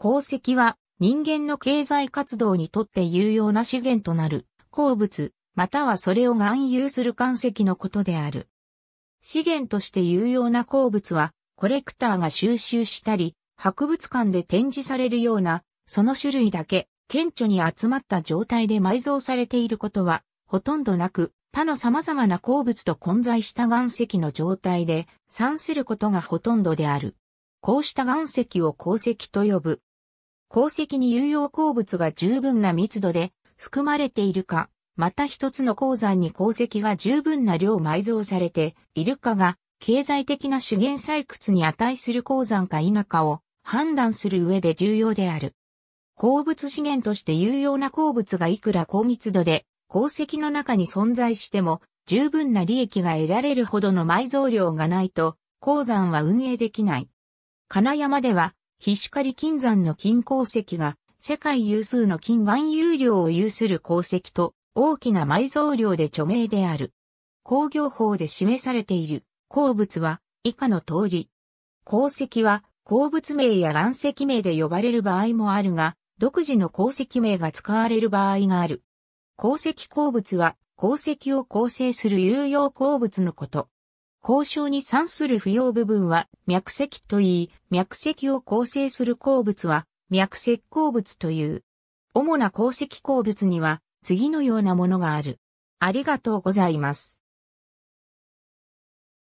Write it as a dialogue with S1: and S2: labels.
S1: 鉱石は人
S2: 間の経済活動にとって有用な資源となる鉱物、またはそれを含有する岩石のことである。資源として有用な鉱物は、コレクターが収集したり、博物館で展示されるような、その種類だけ、顕著に集まった状態で埋蔵されていることは、ほとんどなく、他の様々な鉱物と混在した岩石の状態で、産することがほとんどである。こうした岩石を鉱石と呼ぶ。鉱石に有用鉱物が十分な密度で含まれているか、また一つの鉱山に鉱石が十分な量埋蔵されているかが経済的な資源採掘に値する鉱山か否かを判断する上で重要である。鉱物資源として有用な鉱物がいくら高密度で鉱石の中に存在しても十分な利益が得られるほどの埋蔵量がないと鉱山は運営できない。金山ではヒシカリ金山の金鉱石が世界有数の金含有量を有する鉱石と大きな埋蔵量で著名である。工業法で示されている鉱物は以下の通り。鉱石は鉱物名や岩石名で呼ばれる場合もあるが、独自の鉱石名が使われる場合がある。鉱石鉱物は鉱石を構成する有用鉱物のこと。交渉に算する不要部分は脈石といい、脈石を構成する鉱物は脈石鉱物という。主な鉱石鉱物には次のようなものがある。ありが
S1: とうございます。